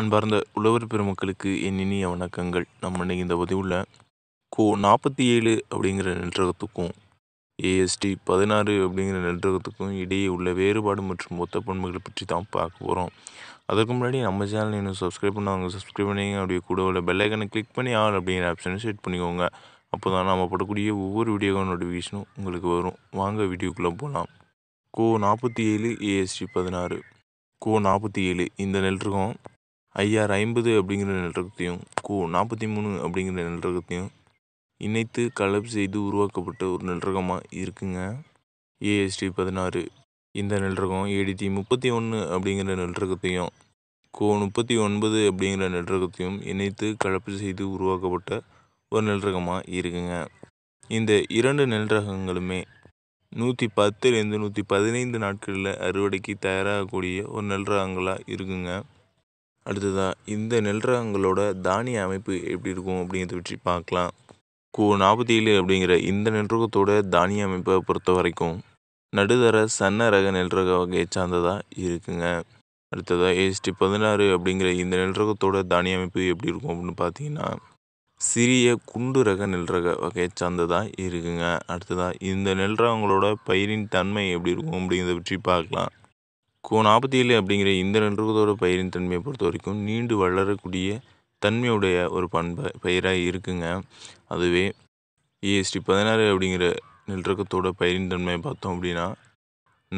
அன்பார்ந்த உழவர் பெருமக்களுக்கு என் இனிய வணக்கங்கள் நம்ம இன்றைக்கி இந்த பதிவில் கோ நாற்பத்தி ஏழு அப்படிங்கிற நெற்றகத்துக்கும் ஏஎஸ்டி பதினாறு அப்படிங்கிற நெற்றகத்துக்கும் இடையே உள்ள வேறுபாடு மற்றும் ஒத்த பண்புகளை பற்றி தான் பார்க்க போகிறோம் அதுக்கு முன்னாடி நம்ம சேனல் இன்னும் சப்ஸ்கிரைப் பண்ணுவாங்க சப்ஸ்கிரைப் பண்ணிங்க அப்படியே கூட உள்ள பெல்லைக்கனை கிளிக் பண்ணி ஆள் அப்படிங்கிற ஆப்ஷனை செட் பண்ணிக்கோங்க அப்போ தான் நம்ம போடக்கூடிய ஒவ்வொரு வீடியோ நோட்டிஃபிகேஷனும் உங்களுக்கு வரும் வாங்க வீடியோக்குள்ளே போகலாம் கோ நாற்பத்தி ஏழு ஏஎஸ்டி பதினாறு கோ நாற்பத்தி ஏழு இந்த நெல் ஐஆர் ஐம்பது அப்படிங்கிற நிழற்குத்தியும் கு நாற்பத்தி மூணு அப்படிங்கிற நிழற்குத்தியும் இணைத்து கலப்பு செய்து உருவாக்கப்பட்ட ஒரு நிலரகமாக இருக்குங்க ஏஎஸ்டி பதினாறு இந்த நிலரகம் ஏடிடி முப்பத்தி ஒன்று அப்படிங்கிற நிலரகத்தையும் கோ முப்பத்தி ஒன்பது அப்படிங்கிற நெல்ரகத்தையும் இணைத்து கலப்பு செய்து உருவாக்கப்பட்ட ஒரு நெல்ரகமாக இருக்குங்க இந்த இரண்டு நெல்ரகங்களுமே நூற்றி பத்துலேருந்து நூற்றி பதினைந்து நாட்களில் அறுவடைக்கு தயாராகக்கூடிய ஒரு நிலரகங்களாக இருக்குங்க அடுத்ததாக இந்த ரகங்களோட தானிய அமைப்பு எப்படி இருக்கும் அப்படிங்கிறத பற்றி பார்க்கலாம் கூ நாற்பத்தி ஏழு அப்படிங்கிற இந்த ரகத்தோட தானிய அமைப்பை பொறுத்த வரைக்கும் நடுதர சன்ன ரக நெல்ரக வகையை சார்ந்ததாக இருக்குங்க அடுத்ததாக ஏஎஸ்டி பதினாறு அப்படிங்கிற இந்த ரகத்தோட தானிய அமைப்பு எப்படி இருக்கும் அப்படின்னு பார்த்தீங்கன்னா சிறிய குண்டு ரக நெல் ரக வகையை சார்ந்ததாக இருக்குங்க அடுத்ததாக இந்த நெல் ரகங்களோட பயிரின் தன்மை எப்படி இருக்கும் அப்படிங்கிறத பற்றி பார்க்கலாம் கோ நாற்பத்தி ஏழு அப்படிங்கிற இந்த நன்றுவதோட பயிரின் தன்மையை பொறுத்த வரைக்கும் நீண்டு வளரக்கூடிய தன்மையுடைய ஒரு பண்பை பயிராக இருக்குங்க அதுவே ஏஎஸ்டி e பதினாறு அப்படிங்கிற நெல்ரகத்தோட பயிரின் தன்மையை பார்த்தோம் அப்படின்னா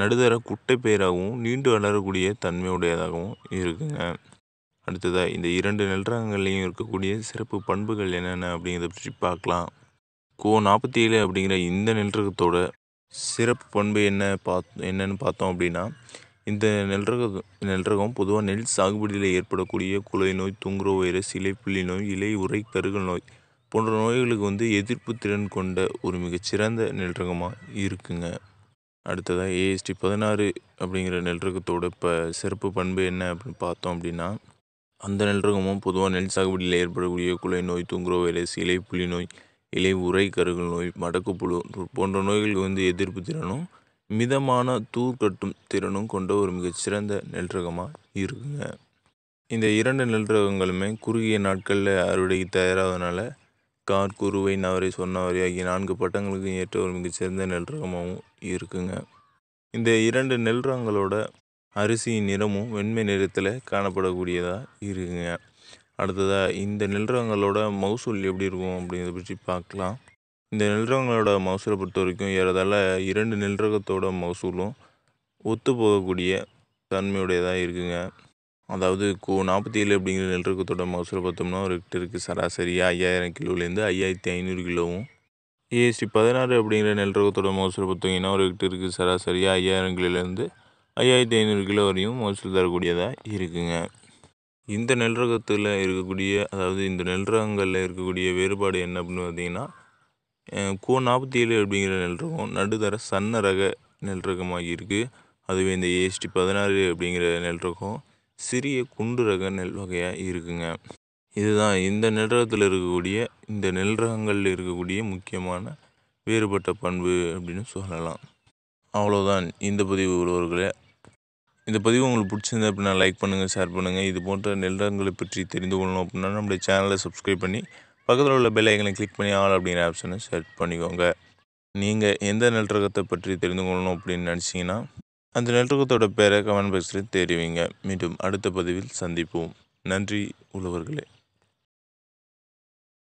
நடுதர குட்டை பயிராகவும் நீண்டு வளரக்கூடிய தன்மையுடையதாகவும் இருக்குங்க அடுத்ததாக இந்த இரண்டு ரகங்கள்லேயும் இருக்கக்கூடிய சிறப்பு பண்புகள் என்னென்ன அப்படிங்கிறத பற்றி பார்க்கலாம் கோ நாற்பத்தி ஏழு அப்படிங்கிற இந்த நெல்ரகத்தோட சிறப்பு பண்பு என்ன பாத் என்னென்னு பார்த்தோம் அப்படின்னா இந்த நெல்ரக நெல்ரகம் பொதுவாக நெல் சாகுபடியில் ஏற்படக்கூடிய குலை நோய் தூங்குற வைரஸ் இலைப்புள்ளி நோய் இலை உரை கருகல் நோய் போன்ற நோய்களுக்கு வந்து எதிர்ப்பு திறன் கொண்ட ஒரு மிகச்சிறந்த நெல்ரகமாக இருக்குங்க அடுத்ததாக ஏஎஸ்டி பதினாறு அப்படிங்கிற நெல்ரகத்தோட இப்போ சிறப்பு பண்பு என்ன அப்படின்னு பார்த்தோம் அப்படின்னா அந்த நெல்ரகமும் பொதுவாக நெல் சாகுபடியில் ஏற்படக்கூடிய குலை நோய் தூங்குற வைரஸ் இலை புள்ளி நோய் இலை உரை கருகல் நோய் மடக்குப்புழு போன்ற நோய்களுக்கு வந்து எதிர்ப்பு திறனும் மிதமான தூர் கட்டும் திறனும் கொண்ட ஒரு மிகச்சிறந்த நெல் ரகமாக இருக்குங்க இந்த இரண்டு நெல் ரகங்களுமே குறுகிய நாட்களில் அறுவடைக்கு தயாராகிறதுனால கார் குறுவை நவரை சொன்னவரை ஆகிய நான்கு பட்டங்களுக்கு ஏற்ற ஒரு மிகச்சிறந்த நெல் ரகமாகவும் இருக்குங்க இந்த இரண்டு நெல் ரகங்களோட அரிசியின் நிறமும் வெண்மை நிறத்தில் காணப்படக்கூடியதாக இருக்குங்க அடுத்ததாக இந்த நெல் ரகங்களோட மகசூல் எப்படி இருக்கும் அப்படிங்கிறத பற்றி பார்க்கலாம் இந்த நெல்ரகங்களோட மகசூலை பொறுத்த வரைக்கும் ஏறத்தாழ இரண்டு நெல்ரகத்தோட மகசூலும் ஒத்து போகக்கூடிய தன்மையுடையதாக இருக்குதுங்க அதாவது கோ நாற்பத்தி ஏழு அப்படிங்கிற நெல்ரகத்தோட மகசூலை பார்த்தோம்னா ஒரு ஹெக்டருக்கு சராசரியாக ஐயாயிரம் கிலோலேருந்து ஐயாயிரத்தி ஐநூறு கிலோவும் ஏசி பதினாறு அப்படிங்கிற நெல்ரகத்தோட மகசூலை பார்த்தீங்கன்னா ஒரு ஹெக்டருக்கு சராசரியாக ஐயாயிரம் கிலோலேருந்து ஐயாயிரத்தி ஐநூறு கிலோ வரையும் மகசூல் தரக்கூடியதாக இருக்குங்க இந்த நெல் ரகத்தில் இருக்கக்கூடிய அதாவது இந்த நெல் ரகங்களில் இருக்கக்கூடிய வேறுபாடு என்ன அப்படின்னு பார்த்தீங்கன்னா கோ நாற்பத்தி ஏழு அப்படிங்கிற நெல் ரகம் நடுதர சன்ன ரக நெல் ரகமாக இருக்குது அதுவே இந்த ஏஎஸ்டி பதினாறு அப்படிங்கிற நெல் ரகம் சிறிய குண்டு ரக நெல் வகையாக இருக்குங்க இதுதான் இந்த நெல் ரகத்தில் இருக்கக்கூடிய இந்த நெல் ரகங்களில் இருக்கக்கூடிய முக்கியமான வேறுபட்ட பண்பு அப்படின்னு சொல்லலாம் அவ்வளோதான் இந்த பதிவு உள்ளவர்களே இந்த பதிவு உங்களுக்கு பிடிச்சிருந்தா அப்படின்னா லைக் பண்ணுங்கள் ஷேர் பண்ணுங்கள் இது போன்ற நெல் ரகங்களை பற்றி தெரிந்து கொள்ளணும் அப்படின்னா நம்முடைய சேனலை சப்ஸ்கிரைப் பண்ணி பக்கத்தில் உள்ள பெல் ஐக்கனை கிளிக் பண்ணி ஆள் அப்படிங்கிற ஆப்ஷனை செட் பண்ணிக்கோங்க நீங்கள் எந்த நெல்ரகத்தை பற்றி தெரிந்து கொள்ளணும் அப்படின்னு நினச்சிங்கன்னா அந்த நெல்ரகத்தோட பேரை கமெண்ட் பாக்ஸில் தெரிவிங்க மீண்டும் அடுத்த பதிவில் சந்திப்போம் நன்றி உழவர்களே